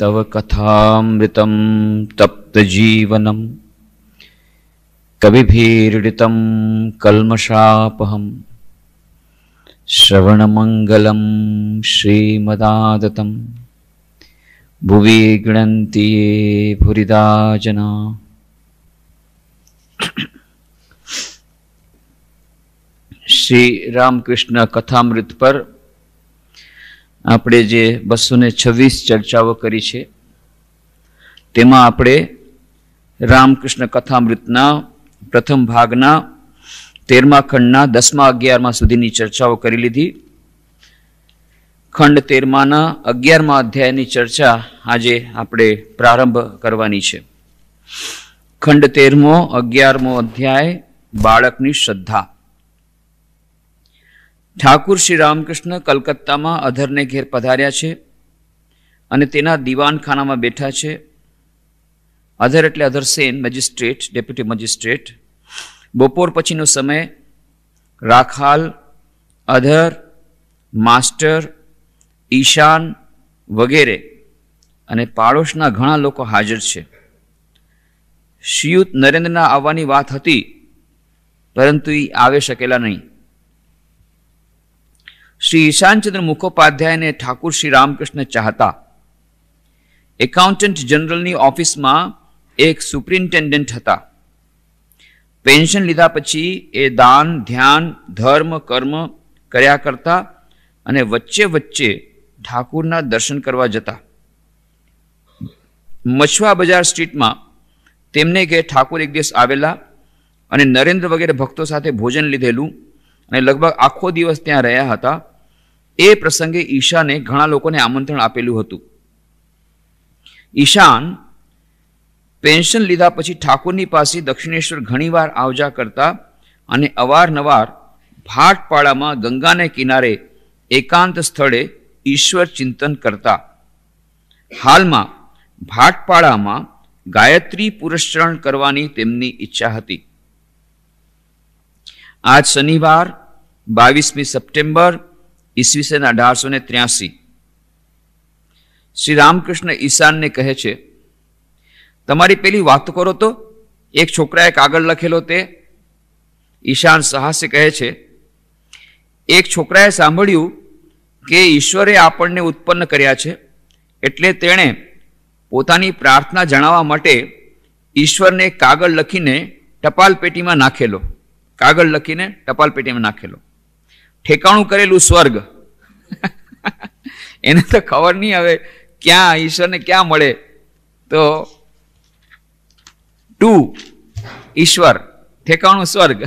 तव कथामृतं तप्तजीवनं कविभिरीडितं कल्मषापहं श्रवणमङ्गलं श्रीमदादतं भुवि गृणन्ति ये भुरिदा जना શ્રી રામકૃષ્ણ કથામૃત પર આપણે જે બસો ને છવ્વીસ ચર્ચાઓ કરી છે તેમાં આપણે રામકૃષ્ણ કથામૃતના પ્રથમ ભાગના તેરમા ખંડના દસમા અગિયારમાં સુધીની ચર્ચાઓ કરી લીધી ખંડ તેરમાના અગિયારમા અધ્યાયની ચર્ચા આજે આપણે પ્રારંભ કરવાની છે ખંડ તેરમો અગિયારમો અધ્યાય બાળકની શ્રદ્ધા ઠાકુર શ્રી રામકૃષ્ણ કલકત્તામાં અધરને ઘેર પધાર્યા છે અને તેના દિવાનખાનામાં બેઠા છે અધર એટલે અધર સેન મેજિસ્ટ્રેટ ડેપ્યુટી મેજિસ્ટ્રેટ બપોર પછીનો સમય રાખાલ અધર માસ્ટર ઈશાન વગેરે અને પાડોશના ઘણા લોકો હાજર છે શ્રીયુત નરેન્દ્રના આવવાની વાત હતી પરંતુ એ આવી શકેલા નહીં શ્રી ઈશાનચંદ્ર મુખોપાધ્યાયને ઠાકુર શ્રી રામકૃષ્ણ ચાહતા એકાઉન્ટન્ટ જનરલની ઓફિસમાં એક સુપ્રિન્ટેન્ડન્ટ હતા પેન્શન લીધા પછી એ દાન ધ્યાન ધર્મ કર્મ કર્યા કરતા અને વચ્ચે વચ્ચે ઠાકુરના દર્શન કરવા જતા મછવા બજાર સ્ટ્રીટમાં તેમને કે ઠાકુર એક દિવસ આવેલા અને નરેન્દ્ર વગેરે ભક્તો સાથે ભોજન લીધેલું અને લગભગ આખો દિવસ ત્યાં રહ્યા હતા એ પ્રસંગે ઈશાને ઘણા લોકોને આમંત્રણ આપેલું હતું ઈશાન પેન્શન લીધા પછી ઠાકોરની પાસે દક્ષિણેશ્વર ઘણીવાર આવજા કરતા અને અવારનવાર ભાટપાડામાં ગંગાને કિનારે એકાંત સ્થળે ઈશ્વર ચિંતન કરતા હાલમાં ભાટપાડામાં ગાયત્રી પુરસ્ચરણ કરવાની તેમની ઈચ્છા હતી આજ શનિવાર બાવીસમી સપ્ટેમ્બર ઈસવીસન અઢારસો ને ત્ર્યાસી શ્રી રામકૃષ્ણ ઈશાનને કહે છે તમારી પેલી વાત કરો તો એક છોકરાએ કાગળ લખેલો તે ઈશાન સાહસે કહે છે એક છોકરાએ સાંભળ્યું કે ઈશ્વરે આપણને ઉત્પન્ન કર્યા છે એટલે તેણે પોતાની પ્રાર્થના જણાવવા માટે ઈશ્વરને કાગળ લખીને ટપાલ પેટીમાં નાખેલો કાગળ લખીને ટપાલ પેટીમાં નાખેલો ઠેકાણું કરેલું સ્વર્ગ એને તો ખબર નહીં હવે ક્યાં ઈશ્વરને ક્યાં મળે તો ટુ ઈશ્વર ઠેકાણું સ્વર્ગ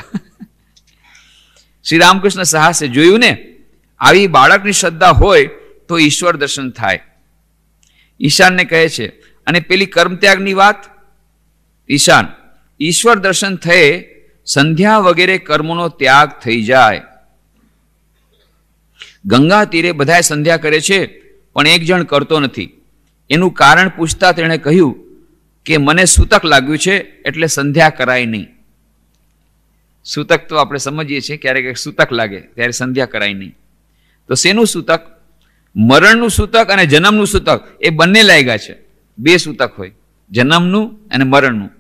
શ્રી રામકૃષ્ણ સાહસે જોયું ને આવી બાળકની શ્રદ્ધા હોય તો ઈશ્વર દર્શન થાય ઈશાનને કહે છે અને પેલી કર્મત્યાગની વાત ઈશાન ઈશ્વર દર્શન થયે સંધ્યા વગેરે કર્મનો ત્યાગ થઈ જાય ગંગા તીરે બધાએ સંધ્યા કરે છે પણ એક જણ કરતો નથી એનું કારણ પૂછતા તેણે કહ્યું કે મને સૂતક લાગ્યું છે એટલે સંધ્યા કરાય નહીં સૂતક તો આપણે સમજીએ છીએ ક્યારેક સૂતક લાગે ત્યારે સંધ્યા કરાય નહીં તો શેનું સૂતક મરણનું સૂતક અને જન્મનું સૂતક એ બંને લાગ્યા છે બે સૂતક હોય જન્મનું અને મરણનું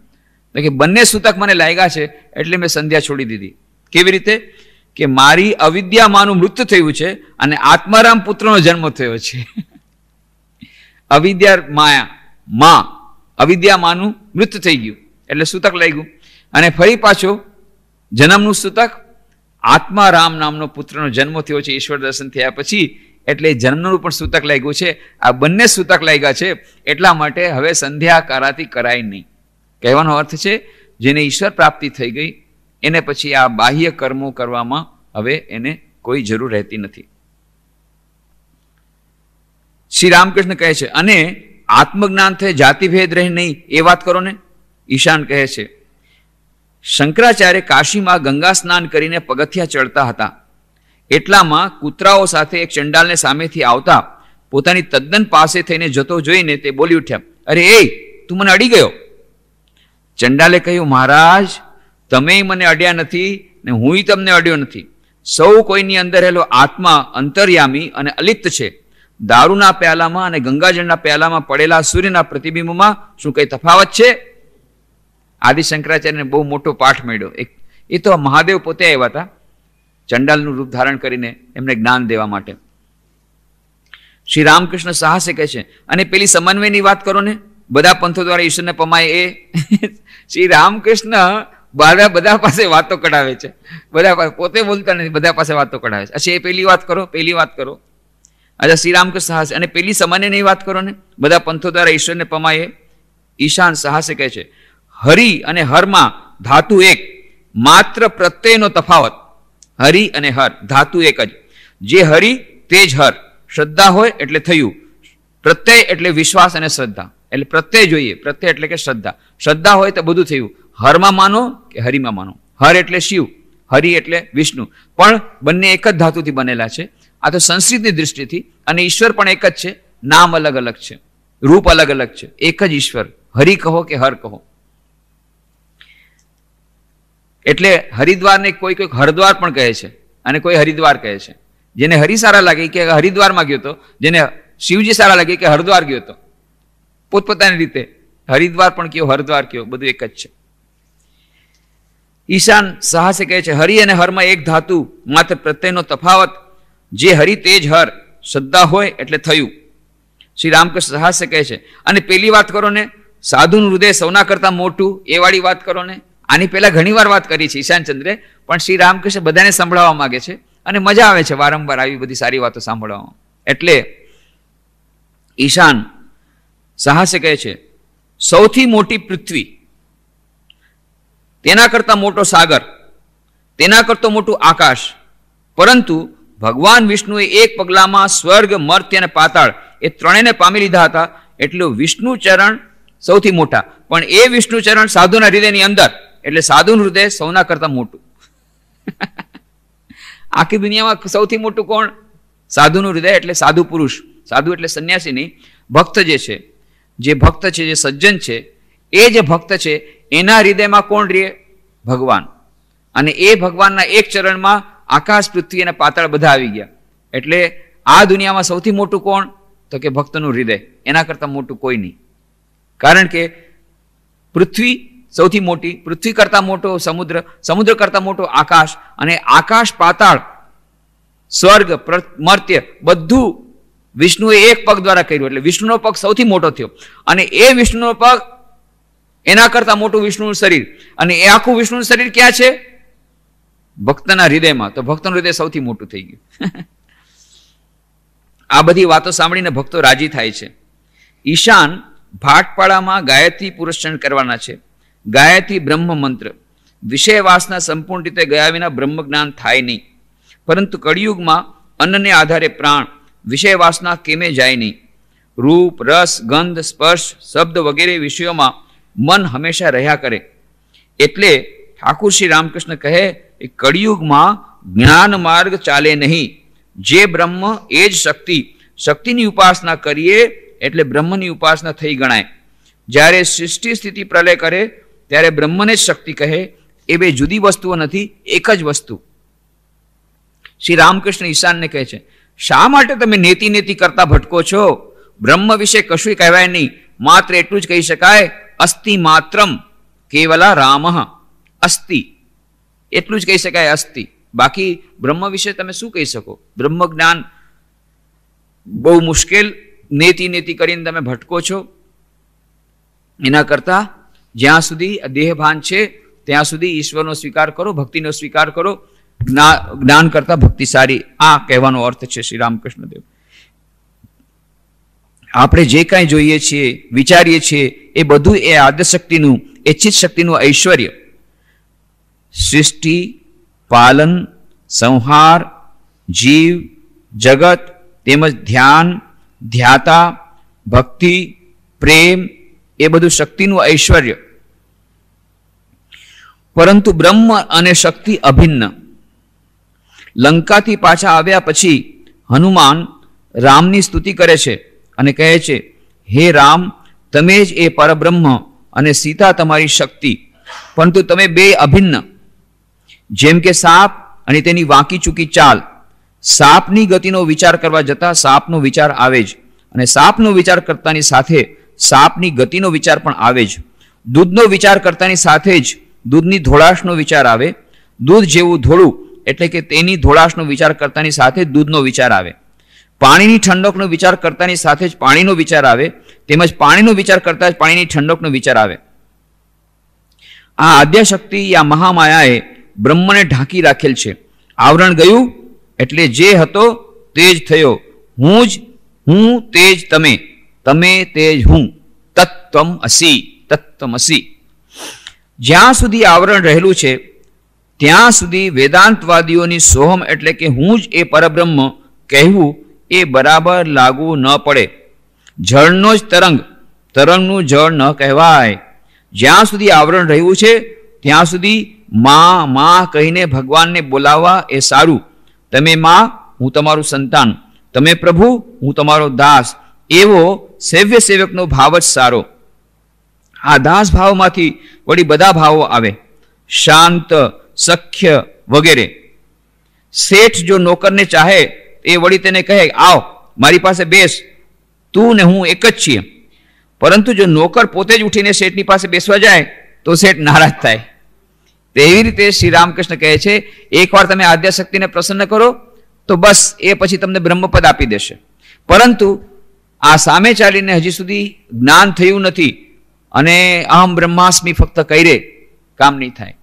તો કે બંને સૂતક મને લાગ્યા છે એટલે મેં સંધ્યા છોડી દીધી કેવી રીતે કે મારી અવિદ્યા માનું મૃત્યુ થયું છે અને આત્મારામ પુત્રનો જન્મ થયો છે અવિદ્યા માયા માં માનું મૃત્યુ થઈ ગયું એટલે સૂતક લાગ્યું અને ફરી પાછો જન્મનું સૂતક આત્મારામ નામનો પુત્રનો જન્મ થયો છે ઈશ્વર દર્શન થયા પછી એટલે જન્મનું પણ સૂતક લાગ્યું છે આ બંને સૂતક લાગ્યા છે એટલા માટે હવે સંધ્યા કરાતી કરાય નહીં કહેવાનો અર્થ છે જેને ઈશ્વર પ્રાપ્તિ થઈ ગઈ એને પછી આ બાહ્ય કર્મો કરવામાં હવે એને કોઈ જરૂર રહેતી નથી શ્રી રામકૃષ્ણ કહે છે અને આત્મજ્ઞાન જાતિભેદ રહે નહીં એ વાત કરો ને ઈશાન કહે છે શંકરાચાર્ય કાશીમાં ગંગા સ્નાન કરીને પગથિયા ચડતા હતા એટલામાં કૂતરાઓ સાથે એક ચંડાલને સામેથી આવતા પોતાની તદ્દન પાસે થઈને જતો જોઈને તે બોલી ઉઠ્યા અરે એ તું મને અડી ગયો ચંડાલે કહ્યું મહારાજ તમે મને અડ્યા નથી ને હું તમને અડ્યો નથી સૌ કોઈની અંદર રહેલો આત્મા અંતર્યામી અને અલિપ્ત છે દારૂના પ્યાલામાં અને ગંગાજળના પ્યાલામાં પડેલા સૂર્યના પ્રતિબિંબમાં શું કઈ તફાવત છે આદિ શંકરાચાર્યને બહુ મોટો પાઠ મળ્યો એક એ તો મહાદેવ પોતે આવ્યા હતા ચંડાલનું રૂપ ધારણ કરીને એમને જ્ઞાન દેવા માટે શ્રી રામકૃષ્ણ સાહસે કહે છે અને પેલી સમન્વયની વાત કરો ને બધા પંથો દ્વારા ઈશ્વરને પમાય એ શ્રી રામકૃષ્ણ બાળા બધા પાસે વાતો કઢાવે છે બધા પોતે બોલતા નથી બધા પાસે વાતો કઢાવે છે અચ્છા એ પહેલી વાત કરો પહેલી વાત કરો અચ્છા શ્રી રામકૃષ્ણ સાહસ અને પેલી નહીં વાત કરો ને બધા પંથો દ્વારા ઈશ્વરને પમાએ ઈશાન સાહસે કહે છે હરિ અને હરમાં ધાતુ એક માત્ર પ્રત્યયનો તફાવત હરિ અને હર ધાતુ એક જ જે હરિ તે જ હર શ્રદ્ધા હોય એટલે થયું પ્રત્યય એટલે વિશ્વાસ અને શ્રદ્ધા એટલે પ્રત્યય જોઈએ પ્રત્યય એટલે કે શ્રદ્ધા શ્રદ્ધા હોય તો બધું થયું હરમાં માનો કે હરિમાં માનો હર એટલે શિવ હરિ એટલે વિષ્ણુ પણ બંને એક જ ધાતુથી બનેલા છે આ તો સંસ્કૃતની દૃષ્ટિથી અને ઈશ્વર પણ એક જ છે નામ અલગ અલગ છે રૂપ અલગ અલગ છે એક જ ઈશ્વર હરિ કહો કે હર કહો એટલે હરિદ્વારને કોઈ કોઈક હરદ્વાર પણ કહે છે અને કોઈ હરિદ્વાર કહે છે જેને હરિ સારા લાગે કે હરિદ્વારમાં ગયો હતો જેને શિવજી સારા લાગે કે હરદ્વાર ગયો હતો પોતપોતાની રીતે હરિદ્વાર પણ કયો હરદ્વાર કયો બધું એક જ છે ઈશાન સાહસે કહે છે હરિ અને હરમાં એક ધાતુ માત્ર પ્રત્યયનો તફાવત જે હરિ તેજ હર શ્રદ્ધા હોય એટલે થયું શ્રી રામકૃષ્ણ સાહસે કહે છે અને પેલી વાત કરો ને સાધુનું હૃદય સૌના કરતા મોટું એ વાળી વાત કરો ને આની પહેલાં ઘણીવાર વાત કરી છે ઈશાનચંદ્રે પણ શ્રી રામકૃષ્ણ બધાને સંભળાવવા માંગે છે અને મજા આવે છે વારંવાર આવી બધી સારી વાતો સાંભળવામાં એટલે ઈશાન સાહસે કહે છે સૌથી મોટી પૃથ્વી તેના કરતાં મોટો સાગર તેના કરતો મોટું આકાશ પરંતુ ભગવાન વિષ્ણુએ એક પગલામાં સ્વર્ગ મર્ત્ય અને પાતાળ એ ત્રણેયને પામી લીધા હતા એટલે વિષ્ણુ ચરણ સૌથી મોટા પણ એ વિષ્ણુ ચરણ સાધુના હૃદયની અંદર એટલે સાધુનું હૃદય સૌના કરતાં મોટું આખી દુનિયામાં સૌથી મોટું કોણ સાધુનું હૃદય એટલે સાધુ પુરુષ સાધુ એટલે સંન્યાસી નહીં ભક્ત જે છે જે ભક્ત છે જે સજ્જન છે એ જે ભક્ત છે એના હૃદયમાં કોણ રહે ભગવાન અને એ ભગવાનના એક ચરણમાં આકાશ પૃથ્વી અને પાતાળ બધા આવી ગયા એટલે આ દુનિયામાં સૌથી મોટું કોણ તો કે ભક્તનું હૃદય એના કરતાં મોટું કોઈ નહીં કારણ કે પૃથ્વી સૌથી મોટી પૃથ્વી કરતાં મોટો સમુદ્ર સમુદ્ર કરતા મોટો આકાશ અને આકાશ પાતાળ સ્વર્ગ મર્ત્ય બધું વિષ્ણુએ એક પગ દ્વારા કર્યું એટલે વિષ્ણુનો પગ સૌથી મોટો થયો અને એ વિષ્ણુનો પગ એના કરતાં મોટું વિષ્ણુનું શરીર અને એ આખું વિષ્ણુનું શરીર ક્યાં છે ભક્તના હૃદયમાં તો ભક્તનું હૃદય સૌથી મોટું થઈ ગયું આ બધી વાતો સાંભળીને ભક્તો રાજી થાય છે ઈશાન ભાટપાડામાં ગાયત્રી પુરસ્ચરણ કરવાના છે ગાયત્રી બ્રહ્મ મંત્ર વિષયવાસના સંપૂર્ણ રીતે ગયા વિના બ્રહ્મ જ્ઞાન થાય નહીં પરંતુ કળિયુગમાં અન્નને આધારે પ્રાણ વિષયવાસના કેમે જાય નહીં રૂપ રસ ગંધ સ્પર્શ શબ્દ વગેરે વિષયોમાં મન હંમેશા રહ્યા કરે એટલે ઠાકુર શ્રી રામકૃષ્ણ કહે કે કળિયુગમાં જ્ઞાન માર્ગ ચાલે નહીં જે બ્રહ્મ એ જ શક્તિ શક્તિની ઉપાસના કરીએ એટલે બ્રહ્મની ઉપાસના થઈ ગણાય જ્યારે સૃષ્ટિ સ્થિતિ પ્રલય કરે ત્યારે બ્રહ્મને જ શક્તિ કહે એ બે જુદી વસ્તુઓ નથી એક જ વસ્તુ શ્રી રામકૃષ્ણ ઈશાનને કહે છે શા માટે તમે નેતી નેતિ કરતા ભટકો છો બ્રહ્મ વિશે કશું કહેવાય નહીં માત્ર એટલું જ કહી શકાય અસ્થિ માત્રમ કેવલા રામ અસ્તિ એટલું જ કહી શકાય અસ્થિ બાકી બ્રહ્મ વિશે તમે શું કહી શકો બ્રહ્મ જ્ઞાન બહુ મુશ્કેલ નેતિ નેતિ કરીને તમે ભટકો છો એના કરતાં જ્યાં સુધી દેહભાન છે ત્યાં સુધી ઈશ્વરનો સ્વીકાર કરો ભક્તિનો સ્વીકાર કરો જ્ઞાન કરતાં ભક્તિ સારી આ કહેવાનો અર્થ છે શ્રી રામકૃષ્ણદેવ આપણે જે કાંઈ જોઈએ છીએ વિચારીએ છીએ એ બધું એ આદ્યશક્તિનું એ ચિત્ત શક્તિનું ઐશ્વર્ય સૃષ્ટિ પાલન સંહાર જીવ જગત તેમજ ધ્યાન ધ્યાતા ભક્તિ પ્રેમ એ બધું શક્તિનું ઐશ્વર્ય પરંતુ બ્રહ્મ અને શક્તિ અભિન્ન લંકાથી પાછા આવ્યા પછી હનુમાન રામની સ્તુતિ કરે છે અને કહે છે હે રામ તમે જ એ પરબ્રહ્મ અને સીતા તમારી શક્તિ પરંતુ તમે બે અભિન્ન જેમ કે સાપ અને તેની વાંકી ચૂકી ચાલ સાપની ગતિનો વિચાર કરવા જતાં સાપનો વિચાર આવે જ અને સાપનો વિચાર કરતાની સાથે સાપની ગતિનો વિચાર પણ આવે જ દૂધનો વિચાર કરતાની સાથે જ દૂધની ધોળાશનો વિચાર આવે દૂધ જેવું ધોળું એટલે કે તેની ધોળાશનો વિચાર કરતાની સાથે દૂધનો વિચાર આવે પાણીની ઠંડકનો વિચાર કરતાની સાથે જ પાણીનો વિચાર આવે તેમજ પાણીનો વિચાર કરતા જ પાણીની ઠંડકનો વિચાર આવે આ આદ્યાશક્તિ આ મહામાયાએ બ્રહ્મને ઢાંકી રાખેલ છે આવરણ ગયું એટલે જે હતો તે જ થયો હું જ હું તે જ તમે તમે તે જ હું તત્વમ અસી તત્વમ અસી જ્યાં સુધી આવરણ રહેલું છે ત્યાં સુધી વેદાંતવાદીઓની સોહમ એટલે કે હું જ એ પરબ્રહ્મ કહેવું એ બરાબર લાગુ ન પડે જળનો જ તરંગ તરંગનું જળ ન કહેવાય જ્યાં સુધી આવરણ રહ્યું છે ત્યાં સુધી માં માં કહીને ભગવાનને બોલાવવા એ સારું તમે માં હું તમારું સંતાન તમે પ્રભુ હું તમારો દાસ એવો સેવ્ય સેવકનો ભાવ જ સારો આ દાસ ભાવમાંથી વળી બધા ભાવો આવે શાંત સખ્ય વગેરે શેઠ જો નોકરને ચાહે એ વળી તેને કહે આવ મારી પાસે બેસ તું ને હું એક જ છીએ પરંતુ જો નોકર પોતે જ ઉઠીને શેઠની પાસે બેસવા જાય તો શેઠ નારાજ થાય તેવી રીતે શ્રી રામકૃષ્ણ કહે છે એકવાર તમે આદ્યાશક્તિને પ્રસન્ન કરો તો બસ એ પછી તમને બ્રહ્મપદ આપી દેશે પરંતુ આ સામે ચાલીને હજી સુધી જ્ઞાન થયું નથી અને અહમ બ્રહ્માસ્મી ફક્ત કહી રે કામ નહીં થાય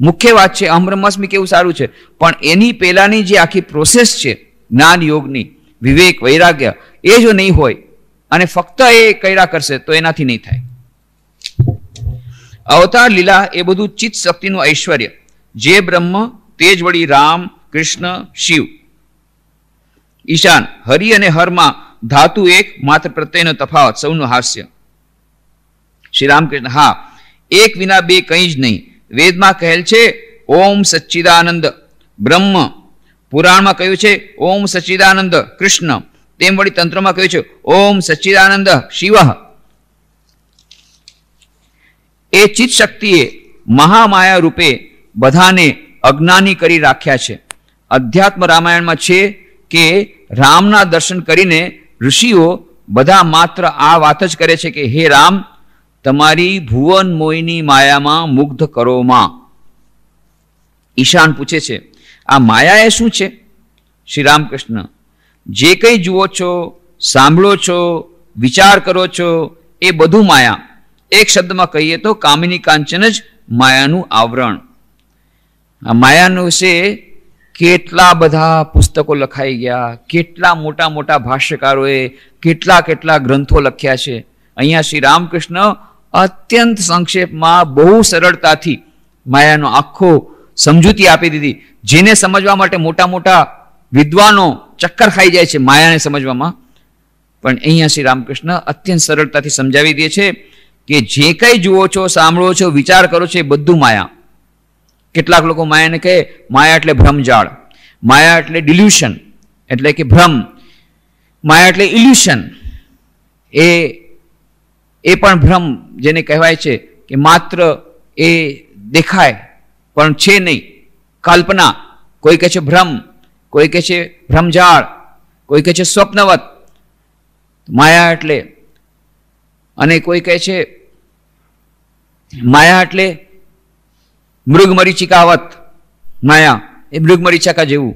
મુખ્ય વાત છે અહમ કેવું સારું છે પણ એની પહેલાંની જે આખી પ્રોસેસ છે જ્ઞાન યોગની વિવેક વૈરાગ્ય એ જો નહીં હોય અને ફક્ત એ કર્યા કરશે તો એનાથી નહીં થાય અવતાર લીલા એ બધું ચિત્ત શક્તિનું ઐશ્વર્ય જે બ્રહ્મ તેજ વળી રામ કૃષ્ણ શિવ ઈશાન હરિ અને હરમાં ધાતુ એક માત્ર પ્રત્યયનો તફાવત સૌનું હાસ્ય શ્રી રામકૃષ્ણ હા એક વિના બે કંઈ જ નહીં વેદમાં કહેલ છે ઓમ સચ્ચિદાનંદ બ્રહ્મ પુરાણમાં કહ્યું છે ઓમ સચ્ચિદાનંદ કૃષ્ણ તેમ વળી તંત્રમાં કહ્યું છે ઓમ સચ્ચિદાનંદ શિવ એ ચિત્ત શક્તિએ મહામાયા રૂપે બધાને અજ્ઞાની કરી રાખ્યા છે અધ્યાત્મ રામાયણમાં છે કે રામના દર્શન કરીને ઋષિઓ બધા માત્ર આ વાત જ કરે છે કે હે રામ તમારી ભુવન મોયની માયામાં મુગ્ધ કરોમાં ઈશાન પૂછે છે આ માયા એ શું છે શ્રી રામકૃષ્ણ જે કંઈ જુઓ છો સાંભળો છો વિચાર કરો છો એ બધું માયા એક શબ્દમાં કહીએ તો કામિની કાંચન જ માયાનું આવરણ આ માયાનું વિશે કેટલા બધા પુસ્તકો લખાઈ ગયા કેટલા મોટા મોટા ભાષ્યકારોએ કેટલા કેટલા ગ્રંથો લખ્યા છે અહીંયા શ્રી રામકૃષ્ણ અત્યંત સંક્ષેપમાં બહુ સરળતાથી માયાનો આખો સમજૂતી આપી દીધી જેને સમજવા માટે મોટા મોટા વિદ્વાનો ચક્કર ખાઈ જાય છે માયાને સમજવામાં પણ અહીંયા શ્રી રામકૃષ્ણ અત્યંત સરળતાથી સમજાવી દે છે કે જે કંઈ જુઓ છો સાંભળો છો વિચાર કરો છો એ બધું માયા કેટલાક લોકો માયાને કહે માયા એટલે ભ્રમજાળ માયા એટલે ડિલ્યુશન એટલે કે ભ્રમ માયા એટલે ઇલ્યુશન એ એ પણ ભ્રમ જેને કહેવાય છે કે માત્ર એ દેખાય પણ છે નહીં કલ્પના કોઈ કહે છે ભ્રમ કોઈ કહે છે ભ્રમજાળ કોઈ કહે છે સ્વપ્નવત માયા એટલે અને કોઈ કહે છે માયા એટલે મૃગમરીચિકાવત માયા એ મૃગમરીચિકા જેવું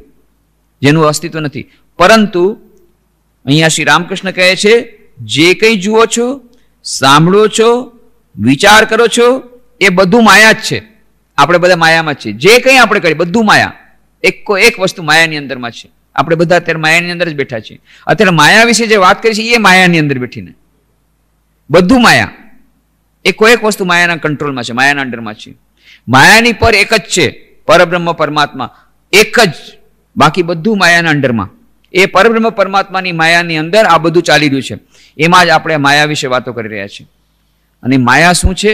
જેનું અસ્તિત્વ નથી પરંતુ અહીંયા શ્રી રામકૃષ્ણ કહે છે જે કંઈ જુઓ છો સાંભળો છો વિચાર કરો છો એ બધું માયા જ છે આપણે બધા માયામાં છીએ જે કંઈ આપણે કરીએ બધું માયા એક એક વસ્તુ માયાની અંદરમાં છે આપણે બધા અત્યારે માયાની અંદર જ બેઠા છીએ અત્યારે માયા વિશે જે વાત કરી છે એ માયાની અંદર બેઠીને બધું માયા એકો એક વસ્તુ માયાના કંટ્રોલમાં છે માયાના અંડરમાં છે માયાની પર એક જ છે પરબ્રહ્મ પરમાત્મા એક જ બાકી બધું માયાના અંડરમાં એ પરબ્રહ્મ પરમાત્માની માયાની અંદર આ બધું ચાલી રહ્યું છે એમાં જ આપણે માયા વિશે વાતો કરી રહ્યા છીએ અને માયા શું છે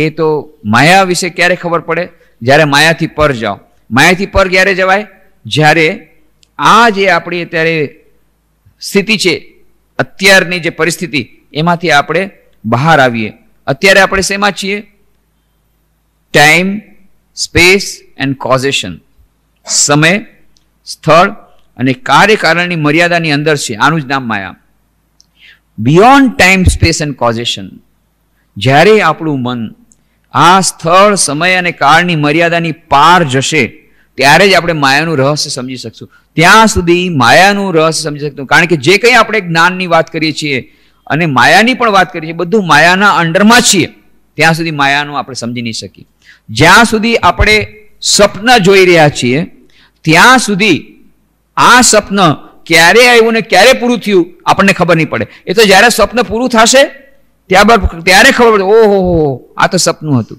એ તો માયા વિશે ક્યારે ખબર પડે જ્યારે માયાથી પર જાઓ માયાથી પર ક્યારે જવાય જ્યારે આ જે આપણી અત્યારે સ્થિતિ છે અત્યારની જે પરિસ્થિતિ એમાંથી આપણે બહાર આવીએ અત્યારે આપણે શેમાં છીએ ટાઈમ સ્પેસ એન્ડ કોઝેશન સમય સ્થળ અને કાર્યકારણની મર્યાદાની અંદર છે આનું જ નામ maya beyond time space and causation જ્યારે આપણું મન આ સ્થળ સમય અને કાળની મર્યાદાની પાર જશે ત્યારે જ આપણે માયાનું રહસ્ય સમજી શકશું ત્યાં સુધી માયાનું રહસ્ય સમજી શકશું કારણ કે જે કંઈ આપણે જ્ઞાનની વાત કરીએ છીએ અને માયાની પણ વાત કરીએ છીએ બધું માયાના અંડરમાં છીએ ત્યાં સુધી માયાનું આપણે સમજી નહીં શકીએ જ્યાં સુધી આપણે સપના જોઈ રહ્યા છીએ ત્યાં સુધી આ સ્વપ્ન ક્યારે આવ્યું ને ક્યારે પૂરું થયું આપણને ખબર નહીં પડે એ તો જ્યારે સ્વપ્ન પૂરું થશે ત્યારબાદ ત્યારે ખબર પડે ઓહો હો આ તો સપનું હતું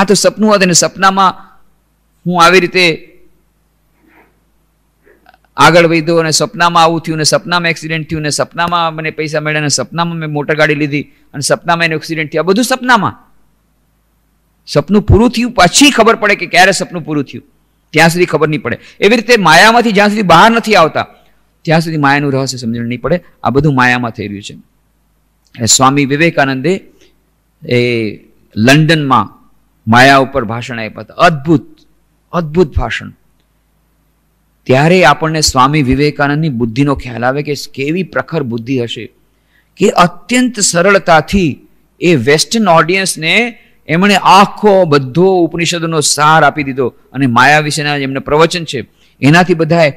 આ તો સપનું હતું અને સપનામાં હું આવી રીતે આગળ વધ્યો અને સપનામાં આવું થયું ને સપનામાં એક્સિડન્ટ થયું ને સપનામાં મને પૈસા મળ્યા ને સપનામાં મેં મોટર ગાડી લીધી અને સપનામાં એનું એક્સિડન્ટ થયું આ બધું સપનામાં સપનું પૂરું થયું પછી ખબર પડે કે ક્યારે સપનું પૂરું થયું ત્યાં સુધી ખબર નહીં પડે એવી રીતે માયામાંથી જ્યાં સુધી બહાર નથી આવતા ત્યાં સુધી માયાનું રહસ્ય સમજણ નહીં પડે આ બધું માયામાં થઈ રહ્યું છે સ્વામી વિવેકાનંદે એ લંડનમાં માયા ઉપર ભાષણ આપ્યા હતા અદ્ભુત અદ્ભુત ભાષણ ત્યારે આપણને સ્વામી વિવેકાનંદની બુદ્ધિનો ખ્યાલ આવે કે કેવી પ્રખર બુદ્ધિ હશે કે અત્યંત સરળતાથી એ વેસ્ટર્ન ઓડિયન્સને એમણે આખો બધો ઉપનિષદોનો સાર આપી દીધો અને માયા વિશેના એમને પ્રવચન છે એનાથી બધાએ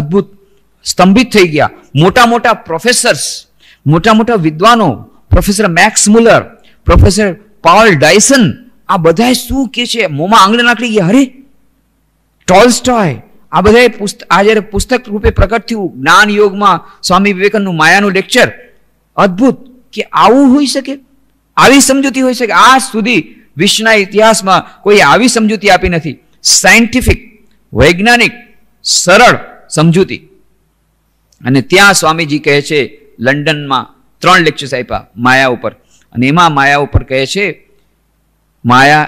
અદ્ભુત સ્તંભિત થઈ ગયા મોટા મોટા પ્રોફેસર્સ મોટા મોટા વિદ્વાનો professor Max Muller professor Paul Deussen આ બધાએ શું કે છે મોમાં આંગળે નાખી ગયા અરે ટોલ્સ્ટોય આ બધાએ પુસ્ત આ જ્યારે પુસ્તક રૂપે પ્રગટ થયું જ્ઞાન યોગમાં સ્વામી વિવેકાનંદનું માયાનું લેક્ચર અદ્ભુત કે આવું હોઈ શકે આવી સમજૂતી હોઈ શકે આ સુધી વિશ્વના ઇતિહાસમાં કોઈ આવી સમજૂતી આપી નથી સાયન્ટિફિક વૈજ્ઞાનિક સરળ સમજૂતી અને ત્યાં સ્વામીજી કહે છે લંડનમાં ત્રણ લેક્ચર્સ આપ્યા માયા ઉપર અને એમાં માયા ઉપર કહે છે maya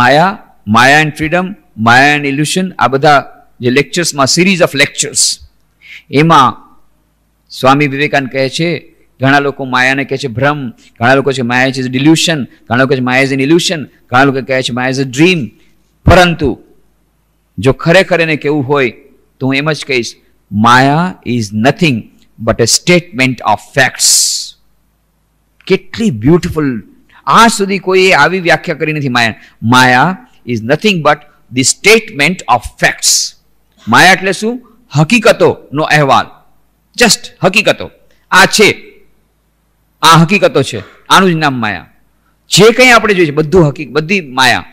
maya maya and freedom maya and illusion આ બધા જે લેક્ચર્સમાં સિરીઝ ઓફ લેક્ચર્સ એમાં સ્વામી વિવેકાનંદ કહે છે ઘણા લોકો માયાને કહે છે ભ્રમ ઘણા લોકો છે માયા ઇઝ ડિલ્યુશન ઘણા લોકો છે માયા ઇઝ એન ઇલ્યુશન ઘણા લોકો કહે છે માયા ઇઝ અ ડ્રીમ પરંતુ જો ખરેખર એને કેવું હોય તો હું એમ જ કહીશ maya is nothing but a statement of facts કેટલી બ્યુટિફુલ આ સુધી કોઈએ આવી વ્યાખ્યા કરી નથી maya maya is nothing but the statement of facts માયા એટલે શું હકીકતોનો અહેવાલ જસ્ટ હકીકતો આ છે આ હકીકતો છે આનું જ નામ માયા જે કંઈ આપણે જોઈએ છીએ બધું હકીકત બધી માયા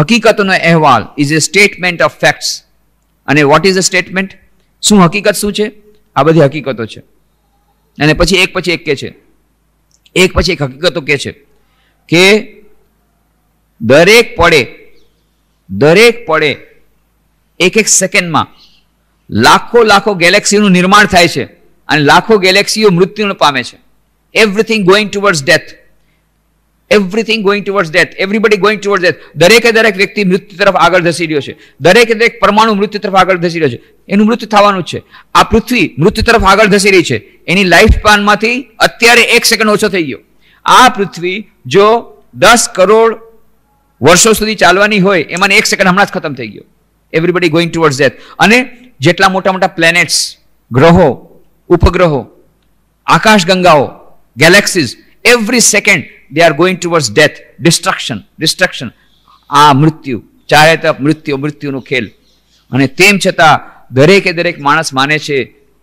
હકીકતનો અહેવાલ is a statement of facts અને વોટ ઇઝ અ સ્ટેટમેન્ટ શું હકીકત શું છે આ બધી હકીકતો છે અને પછી એક પછી એક કે છે એક પછી એક હકીકતો કે છે કે દરેક પડે દરેક પડે એક એક સેકન્ડમાં લાખો લાખો ગેલેક્સીનું નિર્માણ થાય છે અને લાખો ગેલેક્સીઓ મૃત્યુ પામે છે everything going towards death everything going towards death everybody going towards death દરેકે દરેક વ્યક્તિ મૃત્યુ તરફ આગળ ધસી રહ્યો છે દરેકે દરેક પરમાણુ મૃત્યુ તરફ આગળ ધસી રહ્યો છે એનું મૃત્યુ થવાનું છે આ પૃથ્વી મૃત્યુ તરફ આગળ ધસી રહી છે એની લાઈફ સ્પાનમાંથી અત્યારે એક સેકન્ડ ઓછો થઈ ગયો આ પૃથ્વી જો દસ કરોડ વર્ષો સુધી ચાલવાની હોય એમાં એક સેકન્ડ હમણાં જ ખતમ થઈ ગયો એવરીબડી ગોઈંગ ટુવર્ડ્સ ડેથ અને જેટલા મોટા મોટા પ્લેનેટ્સ ગ્રહો ઉપગ્રહો આકાશ ગંગાઓ galaxies, every second they are going towards death, destruction, destruction. આ મૃત્યુ ચારે તરફ મૃત્યુ મૃત્યુનો ખેલ અને તેમ છતાં દરેકે દરેક માણસ માને છે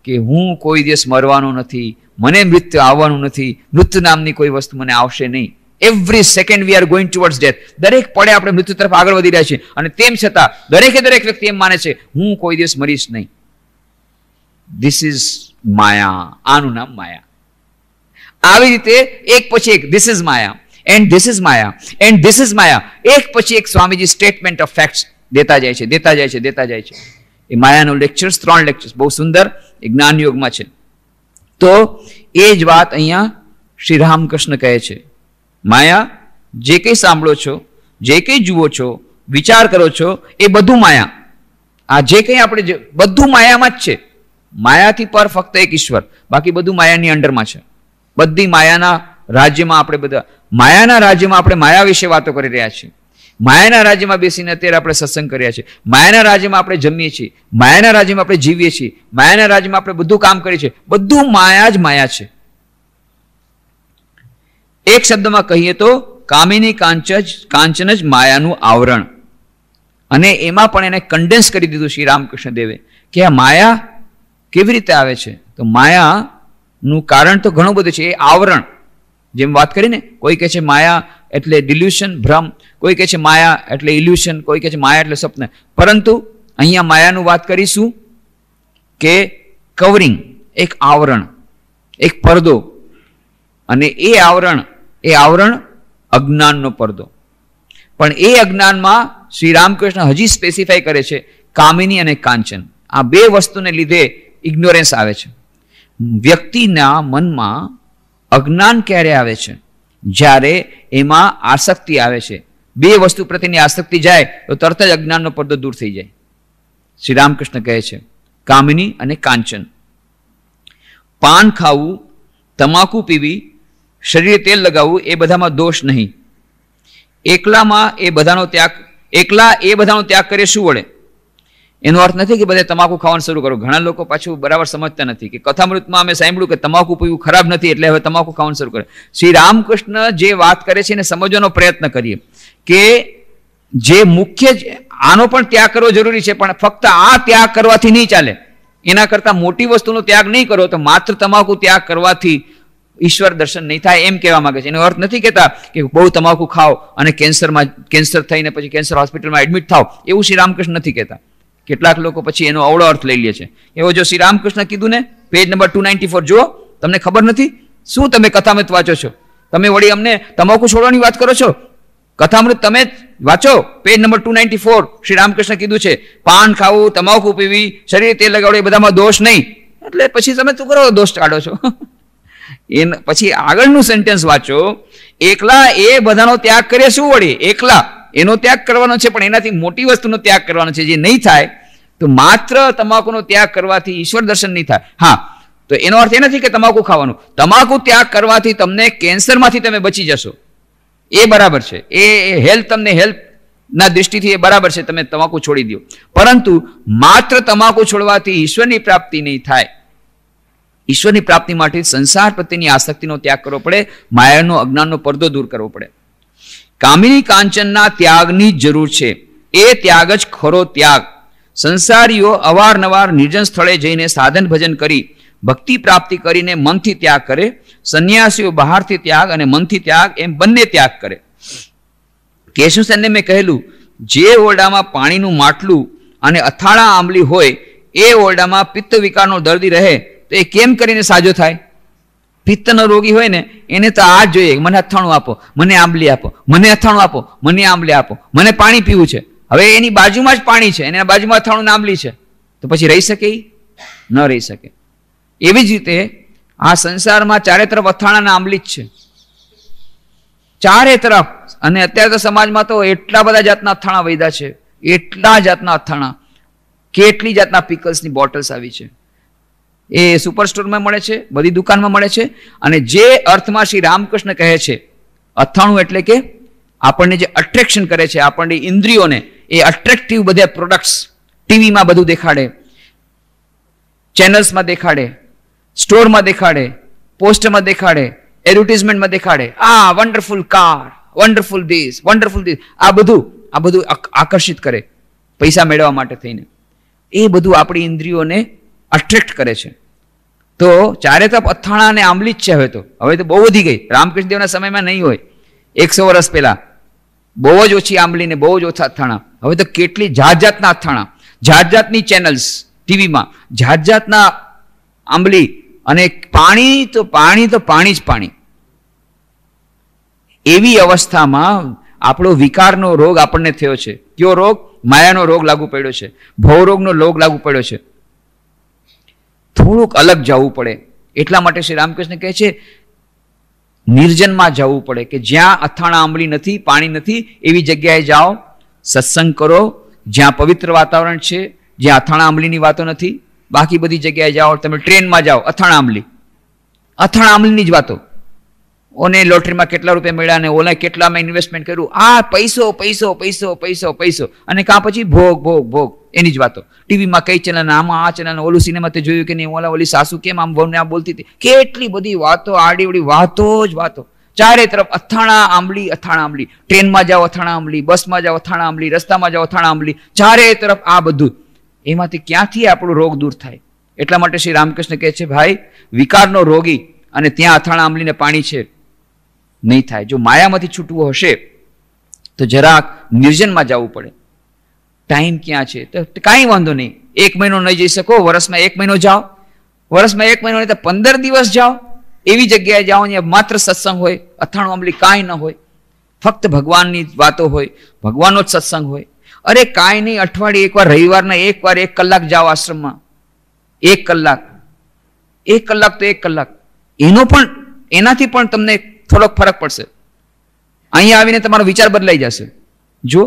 કે હું કોઈ દિવસ મરવાનો નથી મને મૃત્યુ આવવાનું નથી મૃત્યુ નામની કોઈ વસ્તુ મને આવશે નહીં every second we are going towards death દરેક પડે આપણે મૃત્યુ તરફ આગળ વધી રહ્યા છીએ અને તેમ છતાં દરેકે દરેક વ્યક્તિ એમ માને છે હું કોઈ દિવસ મરીશ નહીં ધીસ ઇઝ માયા આનું નામ માયા આવી રીતે એક પછી એક this is maya and this is maya and this is maya એક પછી એક સ્વામીજી સ્ટેટમેન્ટ ઓફ ફેક્ટ્સ દેતા જાય છે દેતા જાય છે દેતા જાય છે એ માયાનું લેક્ચર્સ ત્રણ લેક્ચર્સ બહુ સુંદર એ જ્ઞાન યોગમાં છે તો એ જ વાત અહીંયા શ્રી રામકૃષ્ણ કહે છે માયા જે કંઈ સાંભળો છો જે કંઈ જુઓ છો વિચાર કરો છો એ બધું માયા આ જે કંઈ આપણે બધું માયામાં જ છે માયાથી પર ફક્ત એક ઈશ્વર બાકી બધું માયાની અંડરમાં છે બધી માયાના રાજ્યમાં આપણે બધા માયાના રાજ્યમાં આપણે માયા વિશે વાતો કરી રહ્યા છીએ માયાના રાજ્યમાં બેસીને અત્યારે આપણે સત્સંગ કર્યા છે માયાના રાજ્યમાં આપણે જમીએ છીએ માયાના રાજ્યમાં આપણે જીવીએ છીએ માયાના રાજ્યમાં આપણે બધું કામ કરીએ છીએ બધું માયા જ માયા છે એક શબ્દમાં કહીએ તો કામિની કાંચ જ કાંચન જ માયાનું આવરણ અને એમાં પણ એને કન્ડેન્સ કરી દીધું શ્રી રામકૃષ્ણ દેવે કે આ માયા કેવી રીતે આવે છે તો માયા નું કારણ તો ઘણું બધું છે એ આવરણ જેમ વાત કરીને કોઈ કહે છે માયા એટલે ડિલ્યુશન ભ્રમ કોઈ કહે છે માયા એટલે ઇલ્યુશન કોઈ કહે છે માયા એટલે સપના પરંતુ અહીંયા માયાનું વાત કરીશું કે કવરિંગ એક આવરણ એક પડદો અને એ આવરણ એ આવરણ અજ્ઞાનનો પડદો પણ એ અજ્ઞાનમાં શ્રી રામકૃષ્ણ હજી સ્પેસિફાઈ કરે છે કામિની અને કાંચન આ બે વસ્તુને લીધે ઇગ્નોરન્સ આવે છે વ્યક્તિના મનમાં અજ્ઞાન ક્યારે આવે છે જ્યારે એમાં આસક્તિ આવે છે બે વસ્તુ પ્રત્યેની આસક્તિ જાય તો તરત જ અજ્ઞાનનો પડદો દૂર થઈ જાય શ્રી રામકૃષ્ણ કહે છે કામિની અને કાંચન પાન ખાવું તમાકુ પીવી શરીરે તેલ લગાવવું એ બધામાં દોષ નહીં એકલામાં એ બધાનો ત્યાગ એકલા એ બધાનો ત્યાગ કરે શું વળે એનો અર્થ નથી કે બધે તમાકુ ખાવાનું શરૂ કરો ઘણા લોકો પાછું બરાબર સમજતા નથી કે કથામૃતમાં અમે સાંભળ્યું કે તમાકુ પીવું ખરાબ નથી એટલે હવે તમાકુ ખાવાનું શરૂ કરે શ્રી રામકૃષ્ણ જે વાત કરે છે એને સમજવાનો પ્રયત્ન કરીએ કે જે મુખ્ય આનો પણ ત્યાગ કરવો જરૂરી છે પણ ફક્ત આ ત્યાગ કરવાથી નહીં ચાલે એના કરતાં મોટી વસ્તુનો ત્યાગ નહીં કરો તો માત્ર તમાકુ ત્યાગ કરવાથી ઈશ્વર દર્શન નહીં થાય એમ કહેવા માંગે છે એનો અર્થ નથી કહેતા કે બહુ તમાકુ ખાઓ અને કેન્સરમાં કેન્સર થઈને પછી કેન્સર હોસ્પિટલમાં એડમિટ થાવ એવું શ્રી રામકૃષ્ણ નથી કહેતા કેટલાક લોકો પછી એનો અવળો અર્થ લઈ લે છે એવો જો શ્રી રામકૃષ્ણ કીધું ને page number two ninety four જુઓ તમને ખબર નથી શું તમે કથામૃત વાંચો છો તમે વળી અમને તમાકુ છોડવાની વાત કરો છો કથામૃત તમે વાંચો page number two ninety four Shri Ramakrishna કીધું છે પાન ખાવું તમાકુ પીવી શરીર તેલ લગાવવું એ બધામાં દોષ નહીં એટલે પછી તમે શું કરો દોષ કાઢો છો એ પછી આગળનું સેન્ટેન્સ વાંચો એકલા એ બધાનો ત્યાગ કરે શું વળી એકલા એનો ત્યાગ કરવાનો છે પણ એનાથી મોટી વસ્તુનો ત્યાગ કરવાનો છે જે નહીં થાય તો માત્ર તમાકુનો ત્યાગ કરવાથી ઈશ્વર દર્શન નહીં થાય હા તો એનો અર્થ એ નથી કે તમાકુ ખાવાનું તમાકુ ત્યાગ કરવાથી તમને કેન્સરમાંથી તમે બચી જશો એ બરાબર છે એ હેલ્થ તમને હેલ્થ ના દૃષ્ટિથી એ બરાબર છે તમે તમાકુ છોડી દો પરંતુ માત્ર તમાકુ છોડવાથી ઈશ્વરની પ્રાપ્તિ નહીં થાય ઈશ્વરની પ્રાપ્તિ માટે સંસાર પ્રત્યેની આસક્તિનો ત્યાગ કરવો પડે માયાનો અજ્ઞાનનો પડદો દૂર કરવો પડે કામિની કાંચનના ત્યાગની જરૂર છે એ ત્યાગ જ ખરો ત્યાગ સંસારીઓ અવારનવાર નિર્જન સ્થળે જઈને સાધન ભજન કરી ભક્તિ પ્રાપ્તિ કરીને મનથી ત્યાગ કરે સંન્યાસીઓ બહારથી ત્યાગ અને મનથી ત્યાગ એમ બંને ત્યાગ કરે કેશુસેનને મેં કહેલું જે ઓરડામાં પાણીનું માટલું અને અથાણા આંબલી હોય એ ઓરડામાં પિત્ત વિકારનો દર્દી રહે તો એ કેમ કરીને સાજો થાય પિત્તનો રોગી હોય ને એને તો આ જોઈએ મને અથાણું આપો મને આંબલી આપો મને અથાણું આપો મને આંબલી આપો મને પાણી પીવું છે હવે એની બાજુમાં જ પાણી છે એના બાજુમાં અથાણું આંબલી છે તો પછી રહી શકે ન રહી શકે એવી જ રીતે આ સંસારમાં ચારે તરફ અથાણાના આંબલી જ છે ચારે તરફ અને અત્યારે તો સમાજમાં તો એટલા બધા જાતના અથાણા વૈદા છે એટલા જાતના અથાણા કેટલી જાતના પીકલ્સની બોટલ્સ આવી છે એ સુપર સ્ટોરમાં મળે છે બધી દુકાનમાં મળે છે અને જે અર્થમાં શ્રી રામકૃષ્ણ કહે છે અથાણું એટલે કે આપણને જે અટ્રેક્શન કરે છે આપણને ઇન્દ્રિયોને એ અટ્રેક્ટિવ બધા પ્રોડક્ટ્સ ટીવીમાં બધું દેખાડે ચેનલ્સમાં દેખાડે સ્ટોરમાં દેખાડે પોસ્ટમાં દેખાડે એડવર્ટિઝમેન્ટમાં દેખાડે આ wonderful car wonderful this wonderful this આ બધું આ બધું આકર્ષિત કરે પૈસા મેળવવા માટે થઈને એ બધું આપણી ઇન્દ્રિયોને અટ્રેક્ટ કરે છે તો ચારે તરફ અથાણા અને આંબલી જ છે હવે તો હવે તો બહુ વધી ગઈ રામકૃષ્ણદેવના સમયમાં નહીં હોય એકસો વર્ષ પહેલાં બહુ જ ઓછી આંબલી ને બહુ જ ઓછા અથાણા હવે તો કેટલી જાત જાતના અથાણા જાત જાતની ચેનલ્સ ટીવીમાં જાત જાતના આંબલી અને પાણી તો પાણી તો પાણી જ પાણી એવી અવસ્થામાં આપણો વિકારનો રોગ આપણને થયો છે કયો રોગ માયાનો રોગ લાગુ પડ્યો છે ભવરોગનો રોગ લાગુ પડ્યો છે થોડુંક અલગ જવું પડે એટલા માટે શ્રી રામકૃષ્ણ કહે છે નિર્જનમાં જવું પડે કે જ્યાં અથાણા આંબલી નથી પાણી નથી એવી જગ્યાએ જાઓ સત્સંગ કરો જ્યાં પવિત્ર વાતાવરણ છે જ્યાં અથાણા આંબલીની વાતો નથી બાકી બધી જગ્યાએ જાઓ તમે ટ્રેનમાં જાઓ અથાણા આંબલી અથાણા આંબલીની જ વાતો ઓને લોટરીમાં કેટલા રૂપિયા મળ્યા અને ઓલા કેટલામાં ઇન્વેસ્ટમેન્ટ કર્યું આ પૈસો પૈસો પૈસો પૈસો પૈસો અને કાં પછી ભોગ ભોગ ભોગ એની જ વાતો ટીવીમાં કઈ ચેનલ આમાં આ ચેનલ ઓલું સિનેમા તે જોયું કે નહીં ઓલા ઓલી સાસુ કેમ આમ વહુને આ બોલતી હતી કેટલી બધી વાતો આડી વાતો જ વાતો ચારે તરફ અથાણા આંબલી અથાણા આંબલી ટ્રેનમાં જાઓ અથાણા આંબલી બસમાં જાઓ અથાણા આંબલી રસ્તામાં જાઓ અથાણા આંબલી ચારે તરફ આ બધું એમાંથી ક્યાંથી આપણો રોગ દૂર થાય એટલા માટે શ્રી રામકૃષ્ણ કહે છે ભાઈ વિકારનો રોગી અને ત્યાં અથાણા આંબલીને પાણી છે નહીં થાય જો માયામાંથી છૂટવું હશે તો જરાક નિર્જનમાં જવું પડે ટાઈમ ક્યાં છે તો કાંઈ વાંધો નહીં એક મહિનો નહીં જઈ શકો વર્ષમાં એક મહિનો જાઓ વર્ષમાં એક મહિનો નહીં તો પંદર દિવસ જાઓ એવી જગ્યાએ જાઓ જ્યાં માત્ર સત્સંગ હોય અથાણું અમલી કાંઈ ન હોય ફક્ત ભગવાનની વાતો હોય ભગવાનનો જ સત્સંગ હોય અરે કાંઈ નહીં અઠવાડિયે એકવાર રવિવારના એકવાર એક કલાક જાઓ આશ્રમમાં એક કલાક એક કલાક તો એક કલાક એનો પણ એનાથી પણ તમને થોડોક ફરક પડશે અહીંયા આવીને તમારો વિચાર બદલાઈ જશે જો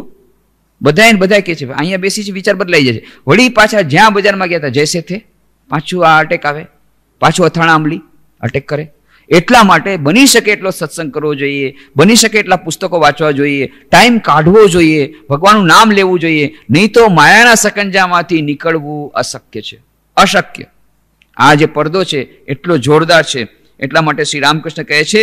બધાએ બધા કહે છે અહીંયા બેસી છે વિચાર બદલાઈ જશે વળી પાછા જ્યાં બજારમાં ગયા હતા જૈસે થે પાછું આ અટેક આવે પાછું અથાણા આંબલી અટેક કરે એટલા માટે બની શકે એટલો સત્સંગ કરવો જોઈએ બની શકે એટલા પુસ્તકો વાંચવા જોઈએ ટાઈમ કાઢવો જોઈએ ભગવાનનું નામ લેવું જોઈએ નહીં તો માયાના સકંજામાંથી નીકળવું અશક્ય છે અશક્ય આ જે પડદો છે એટલો જોરદાર છે એટલા માટે શ્રી રામકૃષ્ણ કહે છે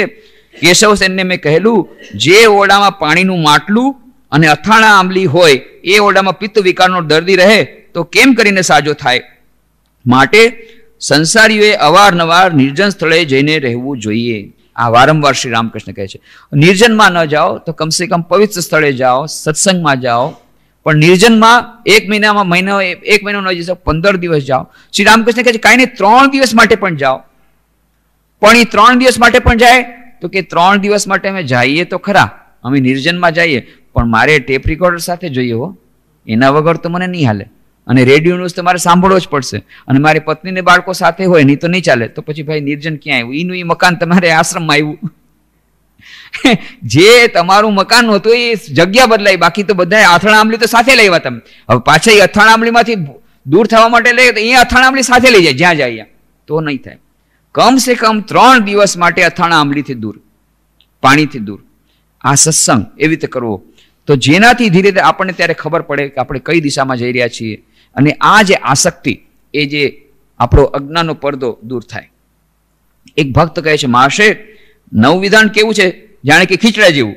કેશવસેનને મેં કહેલું જે ઓરડામાં પાણીનું માટલું અને અથાણા આંબલી હોય એ ઓરડામાં પિત્ત વિકારનો દર્દી રહે તો કેમ કરીને સાજો થાય માટે સંસારીઓએ અવારનવાર નિર્જન સ્થળે જઈને રહેવું જોઈએ આ વારંવાર શ્રી રામકૃષ્ણ કહે છે નિર્જનમાં ન જાઓ તો કમસે કમ પવિત્ર સ્થળે જાઓ સત્સંગમાં જાઓ પણ નિર્જનમાં એક મહિનામાં મહિનો એક મહિનો ન જઈ શકો પંદર દિવસ જાઓ શ્રી રામકૃષ્ણ કહે છે કાંઈ નહીં ત્રણ દિવસ માટે પણ જાઓ પણ એ ત્રણ દિવસ માટે પણ જાય તો કે ત્રણ દિવસ માટે અમે જઈએ તો ખરા અમે નિર્જનમાં જઈએ પણ મારે ટેપ રેકોર્ડર સાથે જોઈએ હો એના વગર તો મને નહીં હાલે અને રેડિયો ન્યૂઝ તો મારે સાંભળવો જ પડશે અને મારી પત્નીને બાળકો સાથે હોય નહીં તો નહીં ચાલે તો પછી ભાઈ નિર્જન ક્યાં આવ્યું એનું એ મકાન તમારે આશ્રમમાં આવ્યું જે તમારું મકાન હતું એ જગ્યા બદલાય બાકી તો બધા અથાણા આંબલી તો સાથે લેવા તમે હવે પાછા એ અથાણા દૂર થવા માટે લઈએ તો એ અથાણા સાથે લઈ જાય જ્યાં જાય તો નહીં થાય કમ સે કમ ત્રણ દિવસ માટે અથાણા આંબલીથી દૂર પાણીથી દૂર આ સત્સંગ એવી રીતે કરવો તો જેનાથી ધીરે ધીરે આપણને ત્યારે ખબર પડે કે આપણે કઈ દિશામાં જઈ રહ્યા છીએ અને આ જે આસક્તિ એ જે આપણો અજ્ઞાનનો પડદો દૂર થાય એક ભક્ત કહે છે મહાશે નવું વિધાન કેવું છે જાણે કે ખીચડા જેવું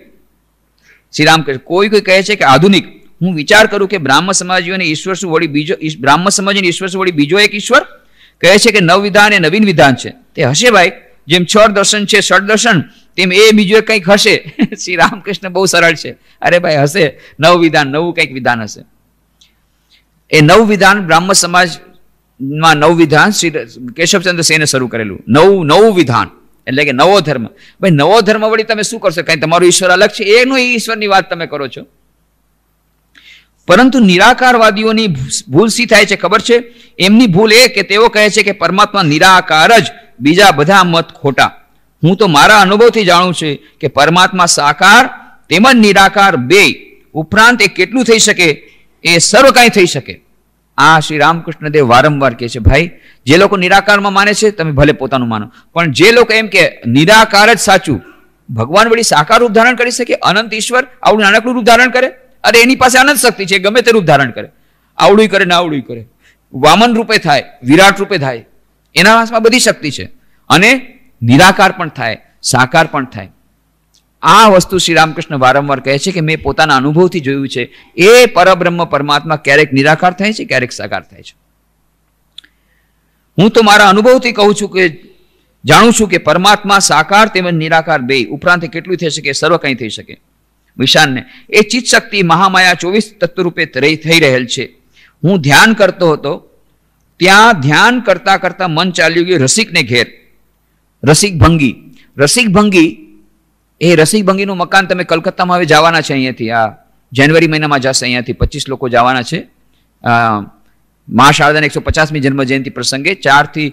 શ્રી રામ કહે કોઈ કોઈ કહે છે કે આધુનિક હું વિચાર કરું કે બ્રાહ્મ સમાજીઓને ઈશ્વર શું વળી બીજો બ્રાહ્મ સમાજીને ઈશ્વર વળી બીજો એક ઈશ્વર કહે છે કે નવ વિધાન એ નવીન વિધાન છે તે હશે ભાઈ જેમ છ દર્શન છે ષડ દર્શન તેમ એ બીજું કંઈક હશે શ્રી રામકૃષ્ણ બહુ સરળ છે અરે ભાઈ હશે નવ વિધાન નવું કંઈક વિધાન હશે એ નવ વિધાન બ્રાહ્મ સમાજમાં નવ વિધાન શ્રી કેશવચંદ્ર સેને શરૂ કરેલું નવું નવું વિધાન એટલે કે નવો ધર્મ ભાઈ નવો ધર્મ વળી તમે શું કરશો કાંઈ તમારો ઈશ્વર અલગ છે એનું ઈશ્વરની વાત તમે કરો છો પરંતુ નિરાકારવાદીઓની ભૂલ શી થાય છે ખબર છે એમની ભૂલ એ કે તેઓ કહે છે કે પરમાત્મા નિરાકાર જ બીજા બધા મત ખોટા હું તો મારા અનુભવથી જાણું છું કે પરમાત્મા સાકાર તેમજ નિરાકાર બે ઉપરાંત એ કેટલું થઈ શકે એ સર્વ કાંઈ થઈ શકે આ શ્રી રામકૃષ્ણદેવ વારંવાર કહે છે ભાઈ જે લોકો નિરાકારમાં માને છે તમે ભલે પોતાનું માનો પણ જે લોકો એમ કે નિરાકાર જ સાચું ભગવાન વળી સાકાર રૂપ ધારણ કરી શકે અનંત ઈશ્વર આવું નાનકડું રૂપ ધારણ કરે અરે એની પાસે અનંત શક્તિ છે ગમે તે રૂપ ધારણ કરે આવડું કરે ને આવડું કરે વામન રૂપે થાય વિરાટ રૂપે થાય એના વાસમાં બધી શક્તિ છે અને નિરાકાર પણ થાય સાકાર પણ થાય આ વસ્તુ શ્રી રામકૃષ્ણ વારંવાર કહે છે કે મેં પોતાના અનુભવથી જોયું છે એ પરબ્રહ્મ પરમાત્મા ક્યારેક નિરાકાર થાય છે ક્યારેક સાકાર થાય છે હું તો મારા અનુભવથી કહું છું કે જાણું છું કે પરમાત્મા સાકાર તેમજ નિરાકાર બે ઉપરાંત કેટલું થઈ શકે સર્વ કંઈ થઈ શકે વિશાનને એ ચિત્ત શક્તિ મહામાયા ચોવીસ તત્વરૂપે થઈ રહેલ છે હું ધ્યાન કરતો હતો ત્યાં ધ્યાન કરતા કરતા મન ચાલ્યું ગયું રસિકને ઘેર રસિક ભંગી રસિક ભંગી એ રસિક ભંગીનું મકાન તમે કલકત્તામાં હવે જવાના છે અહીંયાથી આ જાન્યુઆરી મહિનામાં જશે અહીંયાથી પચીસ લોકો જવાના છે મા શારદાની એકસો પચાસમી જન્મ જયંતિ પ્રસંગે ચારથી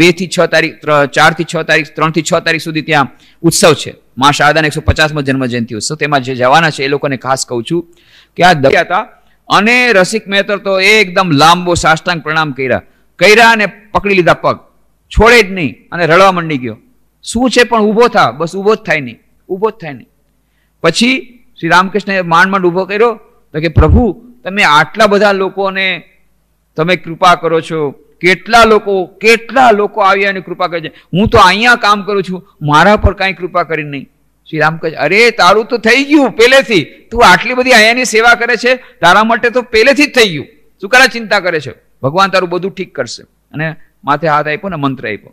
બેથી છ તારીખ ચારથી છ તારીખ ત્રણથી છ તારીખ સુધી ત્યાં ઉત્સવ છે મા શારદાના એકસો પચાસમો જન્મ જયંતિ ઉત્સવ તેમાં જે જવાના છે એ લોકોને ખાસ કહું છું કે આ દયા હતા અને રસિક મહેતર તો એકદમ લાંબો સાષ્ટાંગ પ્રણામ કર્યા કર્યા અને પકડી લીધા પગ છોડે જ નહીં અને રડવા મંડી ગયો શું છે પણ ઊભો થા બસ ઊભો જ થાય નહીં ઊભો જ થાય નહીં પછી શ્રી રામકૃષ્ણએ માંડ માંડ ઊભો કર્યો તો કે પ્રભુ તમે આટલા બધા લોકોને તમે કૃપા કરો છો કેટલા લોકો કેટલા લોકો આવ્યા અને કૃપા કરે છે હું તો અહીંયા કામ કરું છું મારા પર કાંઈ કૃપા કરી નહીં શ્રી રામ કહે અરે તારું તો થઈ ગયું પહેલેથી તું આટલી બધી અહીંયાની સેવા કરે છે તારા માટે તો પહેલેથી જ થઈ ગયું શું કરે ચિંતા કરે છે ભગવાન તારું બધું ઠીક કરશે અને માથે હાથ આપ્યો ને મંત્ર આપ્યો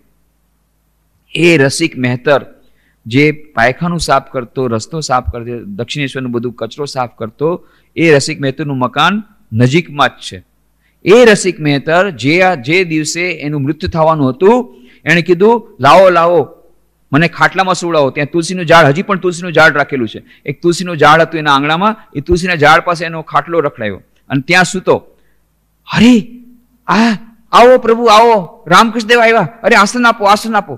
એ રસિક મહેતર જે પાયખાનું સાફ કરતો રસ્તો સાફ કરતો દક્ષિણેશ્વરનું બધું કચરો સાફ કરતો એ રસિક મહેતરનું મકાન નજીકમાં જ છે એ રસિક મહેતર જે આ જે દિવસે એનું મૃત્યુ થવાનું હતું એણે કીધું લાવો લાવો મને ખાટલામાં સુવડાવો ત્યાં તુલસીનું ઝાડ હજી પણ તુલસીનું ઝાડ રાખેલું છે એક તુલસીનું ઝાડ હતું એના આંગણામાં એ તુલસીના ઝાડ પાસે એનો ખાટલો રખડાયો અને ત્યાં સૂતો અરે આ આવો પ્રભુ આવો રામકૃષ્ણ દેવ આવ્યા અરે આસન આપો આસન આપો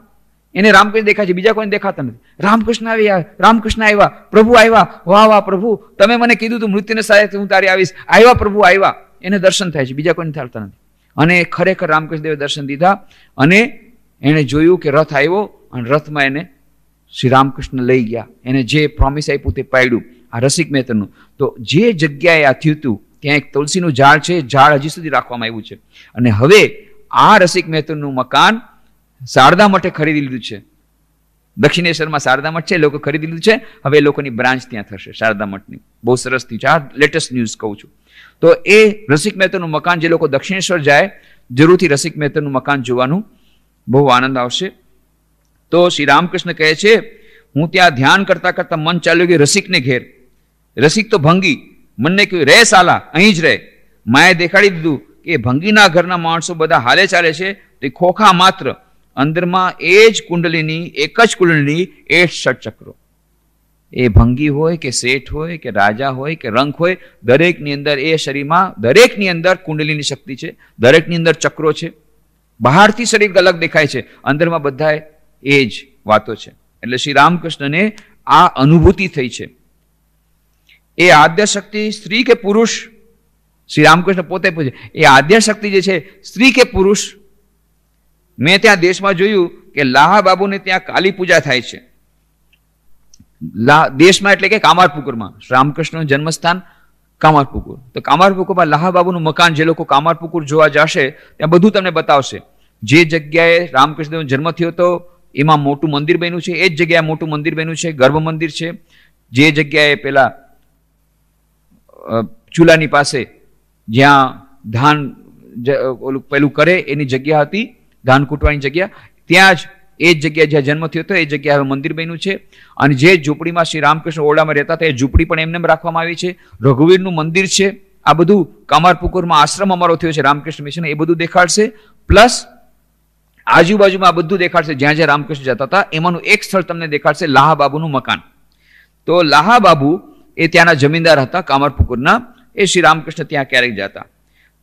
એને રામકૃષ્ણ દેખાય છે બીજા કોઈને દેખાતા નથી રામકૃષ્ણ આવ્યા રામકૃષ્ણ આવ્યા પ્રભુ આવ્યા વાહ વાહ પ્રભુ તમે મને કીધું તું મૃત્યુને સાથે હું તારી આવીશ આવ્યા પ્રભુ આવ્યા એને દર્શન થાય છે બીજા કોઈને થતા નથી અને ખરેખર રામકૃષ્ણદેવે દર્શન દીધા અને એણે જોયું કે રથ આવ્યો અને રથમાં એને શ્રી રામકૃષ્ણ લઈ ગયા એને જે પ્રોમિસ આપ્યું તે પાડ્યું આ રસિક મહેતરનું તો જે જગ્યાએ આ થયું હતું ત્યાં એક તુલસીનું ઝાડ છે ઝાડ હજી સુધી રાખવામાં આવ્યું છે અને હવે આ રસિક મહેતરનું મકાન શારદા મઠે ખરીદી લીધું છે દક્ષિણેશ્વરમાં શારદા મઠ છે લોકો ખરીદી લીધું છે હવે લોકોની બ્રાન્ચ ત્યાં થશે શારદા મઠની બહુ સરસ થયું છે આ લેટેસ્ટ ન્યૂઝ કહું છું તો એ રસિક મહેતાનું મકાન જે લોકો દક્ષિણેશ્વર જાય જરૂરથી રસિક મહેતાનું મકાન જોવાનું બહુ આનંદ આવશે તો શ્રી રામકૃષ્ણ કહે છે હું ત્યાં ધ્યાન કરતા કરતા મન ચાલ્યું ગયું રસિકને ઘેર રસિક તો ભંગી મનને કહ્યું રહે સાલા અહીં જ રહે માએ દેખાડી દીધું કે ભંગીના ઘરના માણસો બધા હાલે ચાલે છે તે ખોખા માત્ર અંદરમાં એ જ કુંડલીની એક જ કુંડલીની એ જ ષટચક્રો એ ભંગી હોય કે શેઠ હોય કે રાજા હોય કે રંક હોય દરેકની અંદર એ શરીરમાં દરેકની અંદર કુંડલીની શક્તિ છે દરેકની અંદર ચક્રો છે બહારથી શરીર અલગ દેખાય છે અંદરમાં બધાએ એ જ વાતો છે એટલે શ્રી રામકૃષ્ણને આ અનુભૂતિ થઈ છે એ આદ્યશક્તિ સ્ત્રી કે પુરુષ શ્રી રામકૃષ્ણ પોતે પૂછે એ આદ્ય શક્તિ જે છે સ્ત્રી કે પુરુષ મેં ત્યાં દેશમાં જોયું કે લાહા બાબુને ત્યાં કાલી પૂજા થાય છે દેશમાં એટલે કે કામારપુકુરમાં રામકૃષ્ણનું જન્મસ્થાન કામારપુકુર તો કામારપુકુરમાં લાહાબાબુનું મકાન જે લોકો કામારપુકુર જોવા જશે ત્યાં બધું તમને બતાવશે જે જગ્યાએ રામકૃષ્ણનો જન્મ થયો હતો એમાં મોટું મંદિર બન્યું છે એ જ જગ્યાએ મોટું મંદિર બન્યું છે ગર્ભ મંદિર છે જે જગ્યાએ પેલા ચૂલાની પાસે જ્યાં ધાન ઓલું પેલું કરે એની જગ્યા હતી ધાન કૂટવાની જગ્યા ત્યાં જ એ જ જગ્યાએ જ્યાં જન્મ થયો હતો એ જગ્યાએ હવે મંદિર બન્યું છે અને જે ઝૂંપડીમાં શ્રી રામકૃષ્ણ ઓરડામાં રહેતા હતા એ ઝૂંપડી પણ એમને રાખવામાં આવી છે રઘુવીરનું મંદિર છે આ બધું કામારપુકુરમાં આશ્રમ અમારો થયો છે રામકૃષ્ણ મિશન એ બધું દેખાડશે પ્લસ આજુબાજુમાં આ બધું દેખાડશે જ્યાં જ્યાં રામકૃષ્ણ જતા હતા એમાંનું એક સ્થળ તમને દેખાડશે લાહાબાબુનું મકાન તો લાહાબાબુ એ ત્યાંના જમીનદાર હતા કામરપુકુરના એ શ્રી રામકૃષ્ણ ત્યાં ક્યારેક જતા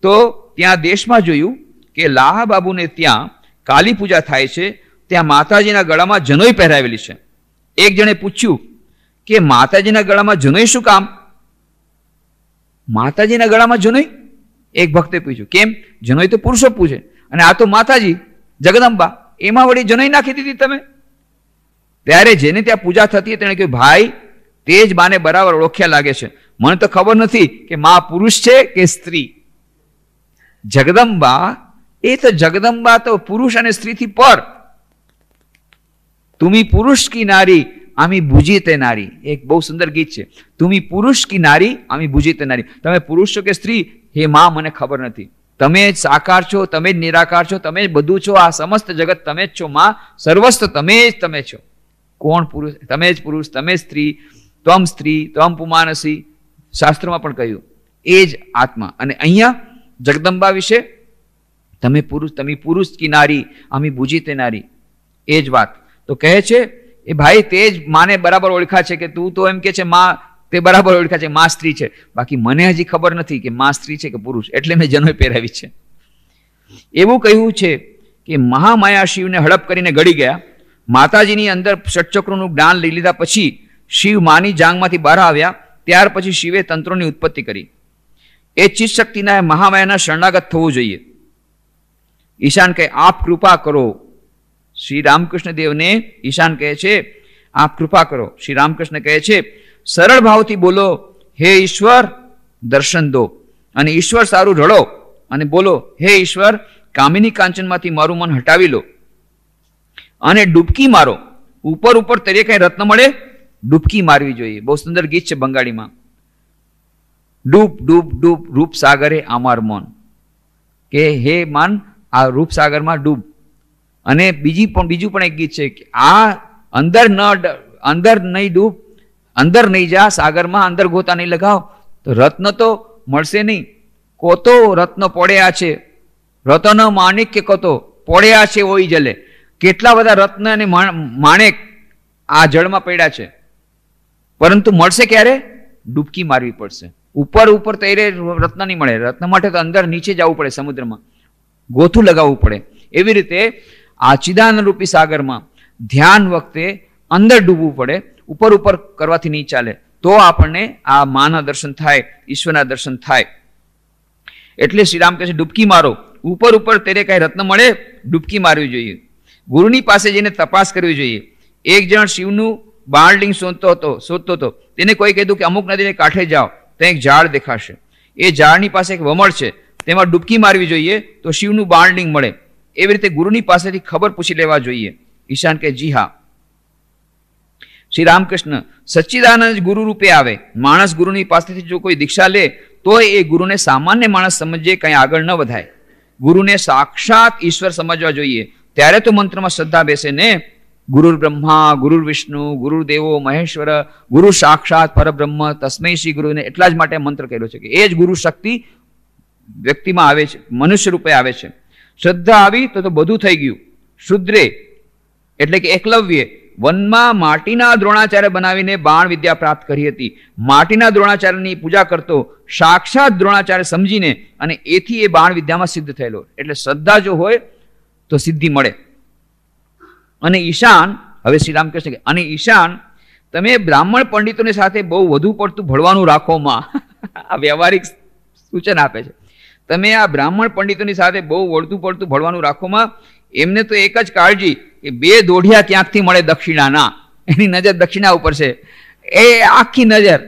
તો ત્યાં દેશમાં જોયું કે લાહાબાબુને ત્યાં કાલી પૂજા થાય છે ત્યાં માતાજીના ગળામાં જનોઈ પહેરાવેલી છે એક જણે પૂછ્યું કે માતાજીના ગળામાં જનોઈ શું કામ માતાજીના ગળામાં જનોઈ એક ભક્તે પૂછ્યું કેમ જનોઈ તો પુરુષો પૂછે અને આ તો માતાજી જગદંબા એમાં વળી જનોઈ નાખી દીધી તમે ત્યારે જેને ત્યાં પૂજા થતી તેણે કહ્યું ભાઈ તે જ બાને બરાબર ઓળખ્યા લાગે છે મને તો ખબર નથી કે મા પુરુષ છે કે સ્ત્રી જગદંબા એ તો જગદંબા તો પુરુષ અને સ્ત્રીથી પર তুমি পুরুষ কি নারী আমি বুঝিতে নারী એક બહુ સુંદર ગીત છે તુમી પુરુષ કી નારી আমি বুঝিতে નારી તમે પુરુષ છો કે સ્ત્રી હે માં મને ખબર નથી તમે જ સાકાર છો તમે જ નિરાકાર છો તમે જ બધું છો આ સમસ્ત જગત તમે જ છો માં સર્વસ્ત તમે જ તમે છો કોણ પુરુષ તમે જ પુરુષ તમે સ્ત્રી ત્વમ સ્ત્રી ત્વમ પુમાનસી શાસ્ત્રમાં પણ કહ્યું એ જ આત્મા અને અહીંયા જગદંબા વિશે તમે પુરુષ તમે પુરુષ કિનારી નારી અમે બુજી તે નારી એ જ વાત તો કહે છે એ ભાઈ તે જ માને બરાબર ઓળખા છે કે તું તો એમ કે છે માં તે બરાબર ઓળખા છે માં સ્ત્રી છે બાકી મને હજી ખબર નથી કે માં સ્ત્રી છે કે પુરુષ એટલે મેં જનોઈ પહેરાવી છે એવું કહ્યું છે કે મહામાયા શિવને હડપ કરીને ગળી ગયા માતાજીની અંદર ષટચક્રોનું જ્ઞાન લઈ લીધા પછી શિવ માની જાંગમાંથી બહાર આવ્યા ત્યાર પછી શિવે તંત્રોની ઉત્પત્તિ કરી એ ચીજ શક્તિના મહામાયાના શરણાગત થવું જોઈએ ઈશાન કહે આપ કૃપા કરો શ્રી રામકૃષ્ણ દેવને ઈશાન કહે છે આપ કૃપા કરો શ્રી રામકૃષ્ણ કહે છે સરળ ભાવથી બોલો હે ઈશ્વર દર્શન દો અને ઈશ્વર સારું રડો અને બોલો હે ઈશ્વર કામિની કાંચનમાંથી મારું મન હટાવી લો અને ડૂબકી મારો ઉપર ઉપર તરીકે કંઈ રત્ન મળે ડૂબકી મારવી જોઈએ બહુ સુંદર ગીત છે બંગાળીમાં ડૂબ ડૂબ ડૂબ રૂપ સાગરે આમાર મન કે હે મન આ રૂપસાગરમાં ડૂબ અને બીજી પણ બીજું પણ એક ગીત છે કે આ અંદર ન અંદર નહીં ડૂબ અંદર નહીં જા સાગરમાં અંદર ગોતા નહીં લગાવ તો રત્ન તો મળશે નહીં કોતો રત્ન પડ્યા છે રત્ન માણેક કે કોતો પડ્યા છે ઓઈ જલે કેટલા બધા રત્ન અને માણેક આ જળમાં પડ્યા છે પરંતુ મળશે ક્યારે ડૂબકી મારવી પડશે ઉપર ઉપર તૈરે રત્ન નહીં મળે રત્ન માટે તો અંદર નીચે જવું પડે સમુદ્રમાં ગોથું લગાવવું પડે એવી રીતે આ ચિદાનરૂપી સાગરમાં ધ્યાન વખતે અંદર ડૂબવું પડે ઉપર ઉપર કરવાથી નહીં ચાલે તો આપણને આ માના દર્શન થાય ઈશ્વરના દર્શન થાય એટલે શ્રીરામ કહે છે ડૂબકી મારો ઉપર ઉપર તેને કાંઈ રત્ન મળે ડૂબકી મારવી જોઈએ ગુરુની પાસે જઈને તપાસ કરવી જોઈએ એક જણ શિવનું બાળલિંગ શોધતો હતો શોધતો હતો તેને કોઈ કહી કીધું કે અમુક નદીને કાંઠે જાઓ ત્યાં એક ઝાડ દેખાશે એ ઝાડની પાસે એક વમળ છે તેમાં ડૂબકી મારવી જોઈએ તો શિવનું બાળલિંગ મળે એવી રીતે ગુરુની પાસેથી ખબર પૂછી લેવા જોઈએ ઈશાન કે જી હા શ્રી રામકૃષ્ણ સચ્ચિદાનંદ ગુરુ રૂપે આવે માણસ ગુરુની પાસેથી જો કોઈ દીક્ષા લે તો એ ગુરુને સામાન્ય માણસ સમજીએ કંઈ આગળ ન વધાય ગુરુને સાક્ષાત ઈશ્વર સમજવા જોઈએ ત્યારે તો મંત્રમાં શ્રદ્ધા બેસે ને ગુરુ બ્રહ્મા ગુરુ વિષ્ણુ ગુરુર દેવો મહેશ્વર ગુરુ સાક્ષાત પરબ્રહ્મ તસ્મય શ્રી ગુરુને એટલા જ માટે મંત્ર કર્યો છે કે એ જ ગુરુ શક્તિ વ્યક્તિમાં આવે છે મનુષ્ય રૂપે આવે છે શ્રદ્ધા આવી તો તો બધું થઈ ગયું શુદ્રે એટલે કે એકલવ્યે વનમાં માટીના દ્રોણાચાર્ય બનાવીને બાણ વિદ્યા પ્રાપ્ત કરી હતી માટીના દ્રોણાચાર્યની પૂજા કરતો સાક્ષાત દ્રોણાચાર્ય સમજીને અને એથી એ બાણ વિદ્યામાં સિદ્ધ થયેલો એટલે શ્રદ્ધા જો હોય તો સિદ્ધિ મળે અને ઈશાન હવે શ્રીરામ શ્રી રામકૃષ્ણ અને ઈશાન તમે બ્રાહ્મણ પંડિતોની સાથે બહુ વધુ પડતું ભળવાનું રાખોમાં આ વ્યવહારિક સૂચન આપે છે તમે આ બ્રાહ્મણ પંડિતોની સાથે બહુ વળતું પડતું ભળવાનું રાખોમાં એમને તો એક જ કાળજી કે બે દોઢિયા ક્યાંકથી મળે દક્ષિણાના એની નજર દક્ષિણા ઉપર છે એ આખી નજર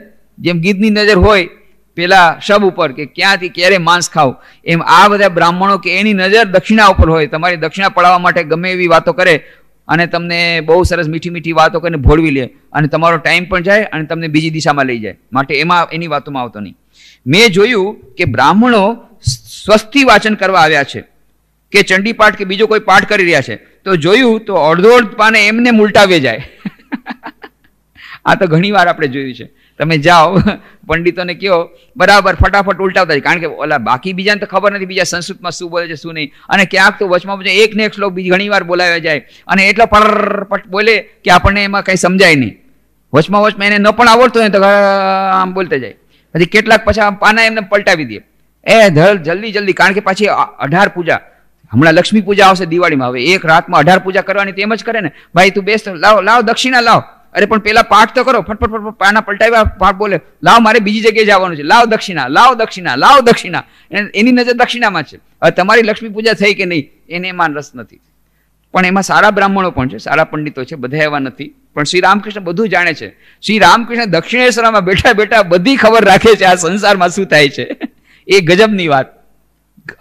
જેમ ગીધની નજર હોય પેલા શબ ઉપર કે ક્યાંથી ક્યારે માંસ ખાવ એમ આ બધા બ્રાહ્મણો કે એની નજર દક્ષિણા ઉપર હોય તમારી દક્ષિણા પડાવવા માટે ગમે એવી વાતો કરે અને તમને બહુ સરસ મીઠી મીઠી વાતો કરીને ભોળવી લે અને તમારો ટાઈમ પણ જાય અને તમને બીજી દિશામાં લઈ જાય માટે એમાં એની વાતોમાં આવતો નહીં મેં જોયું કે બ્રાહ્મણો સ્વસ્તિ વાચન કરવા આવ્યા છે કે ચંડી પાઠ કે બીજો કોઈ પાઠ કરી રહ્યા છે તો જોયું તો અડધો અડધ પાને એમને મુલટાવે જાય આ તો ઘણી વાર આપણે જોયું છે તમે જાઓ પંડિતોને કહો બરાબર ફટાફટ ઉલટાવતા કારણ કે ઓલા બાકી બીજાને તો ખબર નથી બીજા સંસ્કૃતમાં શું બોલે છે શું નહીં અને ક્યાંક તો વચમાં વચ્ચે એક ને એક શ્લોક બીજી ઘણી વાર બોલાવ્યા જાય અને એટલો પરપટ બોલે કે આપણને એમાં કંઈ સમજાય નહીં વચમાં વચમાં એને ન પણ આવડતું હોય તો આમ બોલતા જાય પછી કેટલાક પછી આમ પાના એમને પલટાવી દે એ જલ્દી જલ્દી કારણ કે પાછી અઢાર પૂજા હમણાં લક્ષ્મી પૂજા આવશે દિવાળીમાં હવે એક રાતમાં અઢાર પૂજા કરવાની તેમ જ કરે ને ભાઈ તું બેસ લાવ લાવ દક્ષિણા લાવ અરે પણ પેલા પાઠ તો કરો ફટફટ ફટફટ પાના પલટાવ્યા પાઠ બોલે લાવ મારે બીજી જગ્યાએ જવાનું છે લાવ દક્ષિણા લાવ દક્ષિણા લાવ દક્ષિણા એની નજર દક્ષિણામાં છે હવે તમારી લક્ષ્મી પૂજા થઈ કે નહીં એને એમાં રસ નથી પણ એમાં સારા બ્રાહ્મણો પણ છે સારા પંડિતો છે બધા એવા નથી પણ શ્રી રામકૃષ્ણ બધું જાણે છે શ્રી રામકૃષ્ણ દક્ષિણેશ્વરમાં બેઠા બેઠા બધી ખબર રાખે છે આ સંસારમાં શું થાય છે એ ગજબની વાત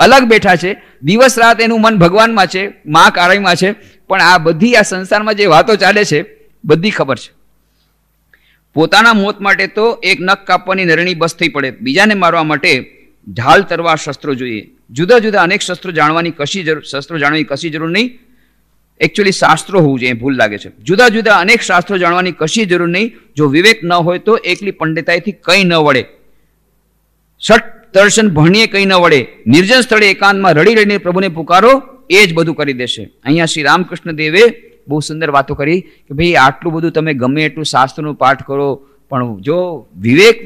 અલગ બેઠા છે દિવસ રાત એનું મન ભગવાનમાં છે મા કારણમાં છે પણ આ બધી આ સંસારમાં જે વાતો ચાલે છે બધી ખબર છે પોતાના મોત માટે તો એક નખ કાપવાની નરણી બસ થઈ પડે બીજાને મારવા માટે ઢાલ તરવા શસ્ત્રો જોઈએ જુદા જુદા અનેક શસ્ત્રો જાણવાની કશી જરૂર શસ્ત્રો જાણવાની કશી જરૂર નહીં એકચ્યુઅલી શાસ્ત્રો હોવું જોઈએ ભૂલ લાગે છે જુદા જુદા અનેક શાસ્ત્રો જાણવાની કશી જરૂર નહીં જો વિવેક ન હોય તો એકલી પંડિતાઈથી કંઈ ન વળે છઠ દર્શન ભણીએ કંઈ ન વળે નિર્જન સ્થળે એકાંતમાં રડી રડીને પ્રભુને પુકારો એ જ બધું કરી દેશે અહીંયા શ્રી રામકૃષ્ણ દેવે બહુ સુંદર વાતો કરી કે ભાઈ આટલું બધું તમે ગમે એટલું શાસ્ત્રનું પાઠ કરો પણ જો વિવેક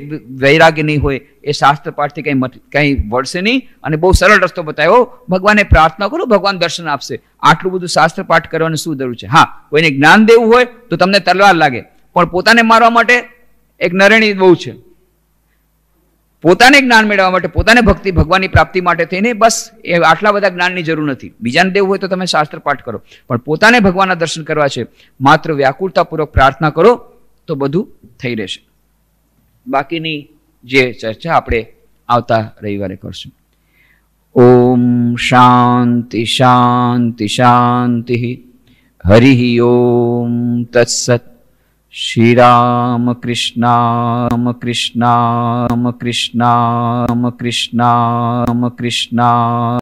વૈરાગ્ય નહીં હોય એ શાસ્ત્ર પાઠથી કંઈ કંઈ વળશે નહીં અને બહુ સરળ રસ્તો બતાવ્યો ભગવાને પ્રાર્થના કરો ભગવાન દર્શન આપશે આટલું બધું શાસ્ત્ર પાઠ કરવાની શું જરૂર છે હા કોઈને જ્ઞાન દેવું હોય તો તમને તલવાર લાગે પણ પોતાને મારવા માટે એક નરેણી બહુ છે પોતાને જ્ઞાન મેળવવા માટે પોતાને ભક્તિ ભગવાનની પ્રાપ્તિ માટે થઈને બસ એ આટલા બધા જ્ઞાનની જરૂર નથી બીજાને દેવું હોય તો તમે શાસ્ત્ર પાઠ કરો પણ પોતાને ભગવાનના દર્શન કરવા છે માત્ર વ્યાકુળતાપૂર્વક પ્રાર્થના કરો તો બધું થઈ રહેશે બાકીની જે ચર્ચા આપણે આવતા રવિવારે કરશું ઓમ શાંતિ શાંતિ શાંતિ હરિ ઓમ તત્સત શ્રી રામ કૃષ્ણામ કૃષ્ણામ કૃષ્ણામ કૃષ્ણામ કૃષ્ણા